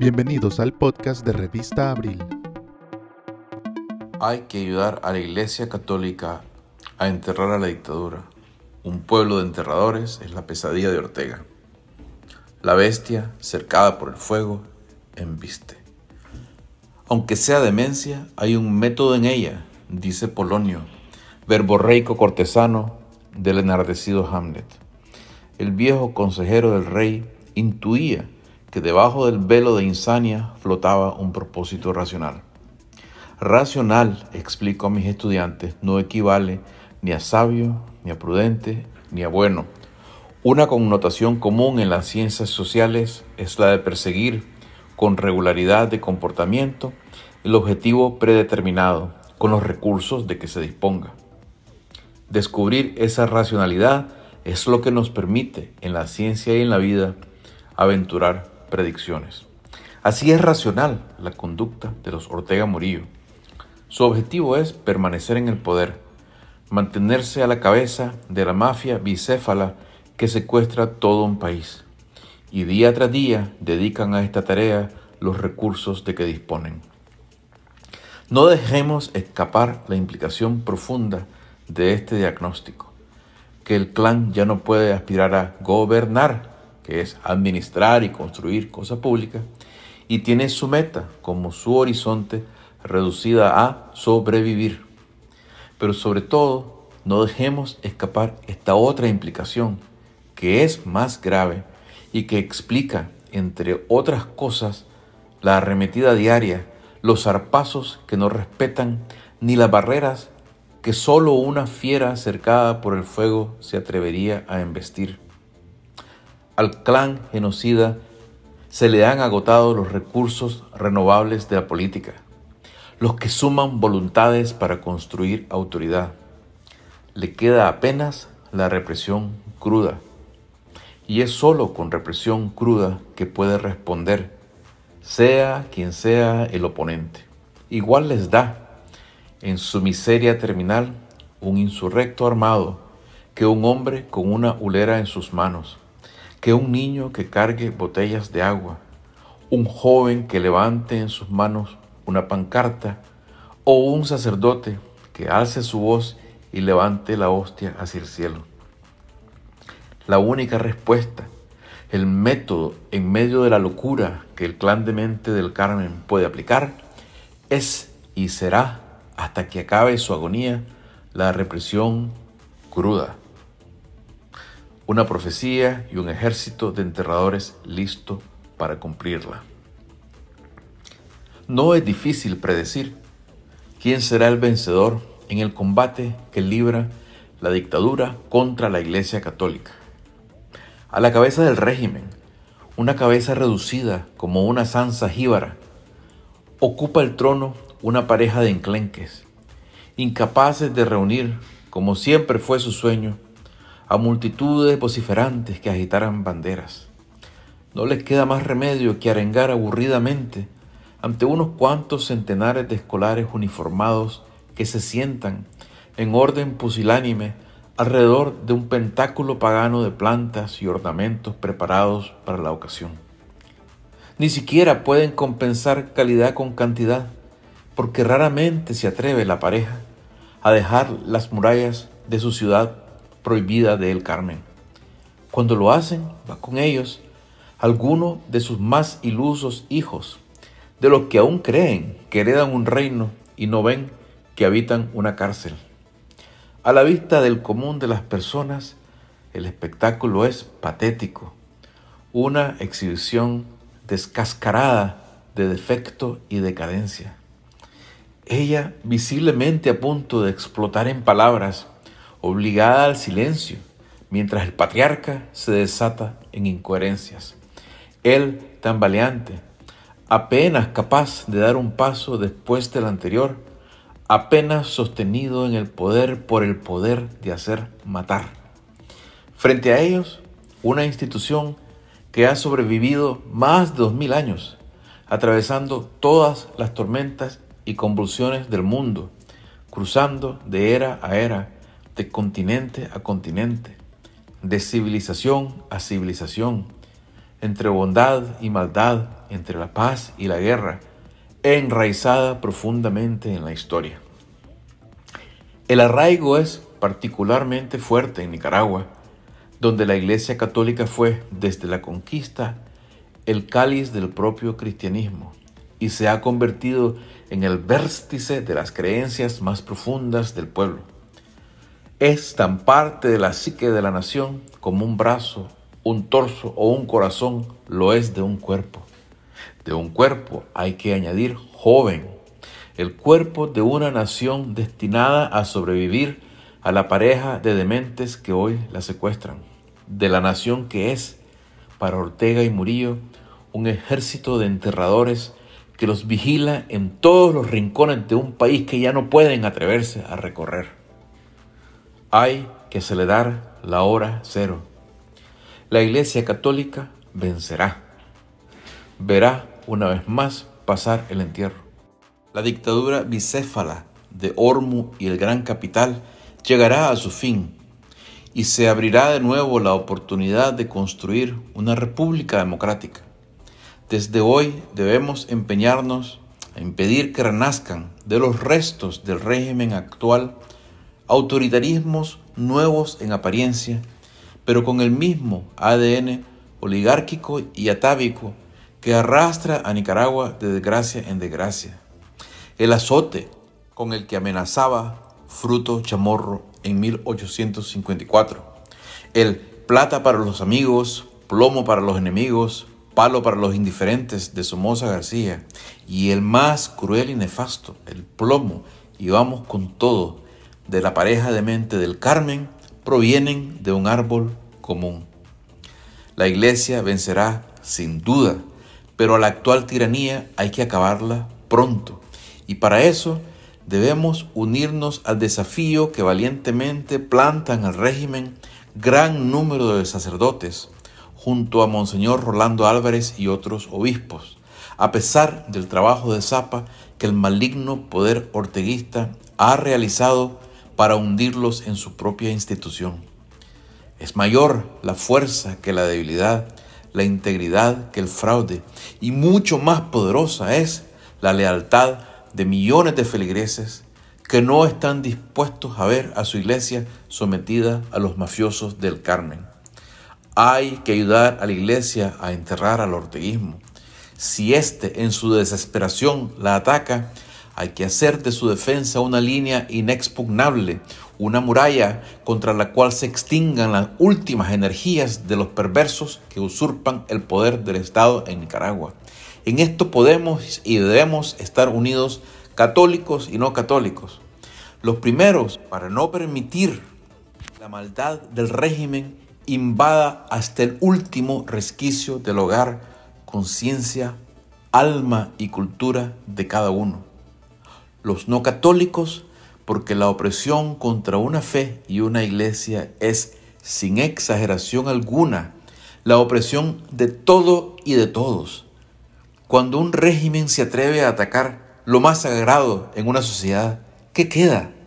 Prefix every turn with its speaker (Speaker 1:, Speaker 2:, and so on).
Speaker 1: Bienvenidos al podcast de Revista Abril. Hay que ayudar a la Iglesia Católica a enterrar a la dictadura. Un pueblo de enterradores es la pesadilla de Ortega. La bestia, cercada por el fuego, embiste. Aunque sea demencia, hay un método en ella, dice Polonio, verborreico cortesano del enardecido Hamlet. El viejo consejero del rey intuía que debajo del velo de insania flotaba un propósito racional. Racional, explico a mis estudiantes, no equivale ni a sabio, ni a prudente, ni a bueno. Una connotación común en las ciencias sociales es la de perseguir con regularidad de comportamiento el objetivo predeterminado con los recursos de que se disponga. Descubrir esa racionalidad es lo que nos permite en la ciencia y en la vida aventurar predicciones. Así es racional la conducta de los Ortega Murillo. Su objetivo es permanecer en el poder, mantenerse a la cabeza de la mafia bicéfala que secuestra todo un país. Y día tras día dedican a esta tarea los recursos de que disponen. No dejemos escapar la implicación profunda de este diagnóstico, que el clan ya no puede aspirar a gobernar, que es administrar y construir cosas públicas, y tiene su meta como su horizonte reducida a sobrevivir. Pero sobre todo, no dejemos escapar esta otra implicación que es más grave y que explica, entre otras cosas, la arremetida diaria, los zarpazos que no respetan ni las barreras que solo una fiera cercada por el fuego se atrevería a embestir al clan genocida se le han agotado los recursos renovables de la política, los que suman voluntades para construir autoridad. Le queda apenas la represión cruda. Y es solo con represión cruda que puede responder, sea quien sea el oponente. Igual les da, en su miseria terminal, un insurrecto armado que un hombre con una hulera en sus manos que un niño que cargue botellas de agua, un joven que levante en sus manos una pancarta o un sacerdote que alce su voz y levante la hostia hacia el cielo. La única respuesta, el método en medio de la locura que el clan de mente del Carmen puede aplicar, es y será hasta que acabe su agonía la represión cruda una profecía y un ejército de enterradores listo para cumplirla. No es difícil predecir quién será el vencedor en el combate que libra la dictadura contra la Iglesia Católica. A la cabeza del régimen, una cabeza reducida como una sansa jíbara, ocupa el trono una pareja de enclenques, incapaces de reunir, como siempre fue su sueño, a multitudes vociferantes que agitaran banderas. No les queda más remedio que arengar aburridamente ante unos cuantos centenares de escolares uniformados que se sientan en orden pusilánime alrededor de un pentáculo pagano de plantas y ornamentos preparados para la ocasión. Ni siquiera pueden compensar calidad con cantidad, porque raramente se atreve la pareja a dejar las murallas de su ciudad prohibida de Carmen. Cuando lo hacen, va con ellos alguno de sus más ilusos hijos, de los que aún creen que heredan un reino y no ven que habitan una cárcel. A la vista del común de las personas, el espectáculo es patético, una exhibición descascarada de defecto y decadencia. Ella, visiblemente a punto de explotar en palabras, obligada al silencio, mientras el patriarca se desata en incoherencias. Él, tambaleante, apenas capaz de dar un paso después del anterior, apenas sostenido en el poder por el poder de hacer matar. Frente a ellos, una institución que ha sobrevivido más de mil años, atravesando todas las tormentas y convulsiones del mundo, cruzando de era a era de continente a continente, de civilización a civilización, entre bondad y maldad, entre la paz y la guerra, enraizada profundamente en la historia. El arraigo es particularmente fuerte en Nicaragua, donde la Iglesia Católica fue, desde la conquista, el cáliz del propio cristianismo y se ha convertido en el vértice de las creencias más profundas del pueblo es tan parte de la psique de la nación como un brazo, un torso o un corazón lo es de un cuerpo. De un cuerpo hay que añadir joven, el cuerpo de una nación destinada a sobrevivir a la pareja de dementes que hoy la secuestran, de la nación que es, para Ortega y Murillo, un ejército de enterradores que los vigila en todos los rincones de un país que ya no pueden atreverse a recorrer hay que celebrar la hora cero. La Iglesia Católica vencerá. Verá una vez más pasar el entierro. La dictadura bicéfala de Ormu y el Gran Capital llegará a su fin y se abrirá de nuevo la oportunidad de construir una república democrática. Desde hoy debemos empeñarnos a impedir que renazcan de los restos del régimen actual autoritarismos nuevos en apariencia, pero con el mismo ADN oligárquico y atávico que arrastra a Nicaragua de desgracia en desgracia. El azote con el que amenazaba Fruto Chamorro en 1854. El plata para los amigos, plomo para los enemigos, palo para los indiferentes de Somoza García. Y el más cruel y nefasto, el plomo. Y vamos con todo de la pareja de mente del Carmen provienen de un árbol común. La iglesia vencerá sin duda, pero a la actual tiranía hay que acabarla pronto. Y para eso debemos unirnos al desafío que valientemente plantan al régimen gran número de sacerdotes, junto a Monseñor Rolando Álvarez y otros obispos, a pesar del trabajo de zapa que el maligno poder orteguista ha realizado para hundirlos en su propia institución. Es mayor la fuerza que la debilidad, la integridad que el fraude, y mucho más poderosa es la lealtad de millones de feligreses que no están dispuestos a ver a su iglesia sometida a los mafiosos del Carmen. Hay que ayudar a la iglesia a enterrar al orteguismo. Si éste en su desesperación la ataca, hay que hacer de su defensa una línea inexpugnable, una muralla contra la cual se extingan las últimas energías de los perversos que usurpan el poder del Estado en Nicaragua. En esto podemos y debemos estar unidos católicos y no católicos. Los primeros para no permitir la maldad del régimen invada hasta el último resquicio del hogar, conciencia, alma y cultura de cada uno los no católicos, porque la opresión contra una fe y una iglesia es, sin exageración alguna, la opresión de todo y de todos. Cuando un régimen se atreve a atacar lo más sagrado en una sociedad, ¿qué queda?